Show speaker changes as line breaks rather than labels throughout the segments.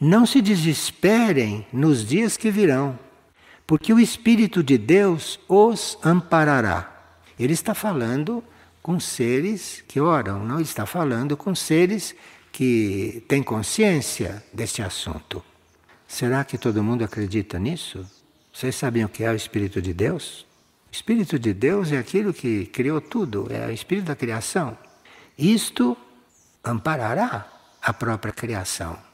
Não se desesperem nos dias que virão, porque
o Espírito de Deus os amparará. Ele está falando com seres que oram, não está falando com seres que têm consciência deste assunto. Será que todo mundo acredita nisso? Vocês sabem o que é o Espírito de Deus? O Espírito de Deus é aquilo que criou tudo, é o Espírito da criação. Isto amparará a própria criação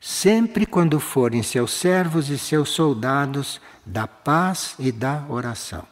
sempre quando forem seus servos e seus soldados da paz e da oração.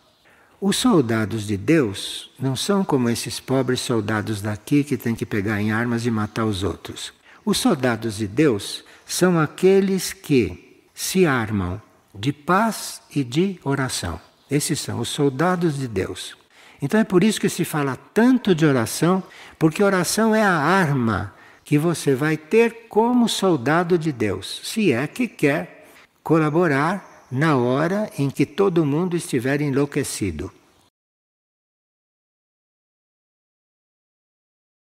Os soldados de Deus não são como esses pobres soldados daqui que têm que pegar em armas e matar os outros. Os soldados de Deus são aqueles que se armam de paz e de oração. Esses são os soldados de Deus. Então é por isso que se fala tanto de oração, porque oração é a arma que você vai ter como soldado de Deus, se é que quer colaborar na hora em que
todo mundo estiver enlouquecido.